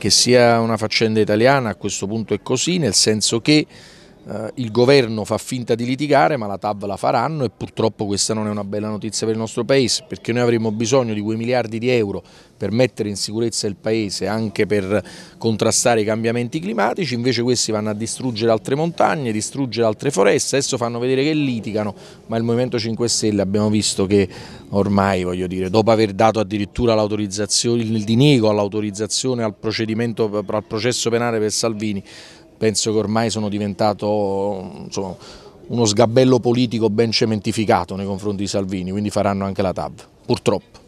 che sia una faccenda italiana a questo punto è così, nel senso che eh, il governo fa finta di litigare ma la TAV la faranno e purtroppo questa non è una bella notizia per il nostro Paese perché noi avremo bisogno di quei miliardi di euro per mettere in sicurezza il Paese anche per contrastare i cambiamenti climatici, invece questi vanno a distruggere altre montagne, distruggere altre foreste, adesso fanno vedere che litigano, ma il Movimento 5 Stelle abbiamo visto che ormai, voglio dire, dopo aver dato addirittura l'autorizzazione, il diniego all'autorizzazione al, al processo penale per Salvini, penso che ormai sono diventato insomma, uno sgabello politico ben cementificato nei confronti di Salvini, quindi faranno anche la TAV, purtroppo.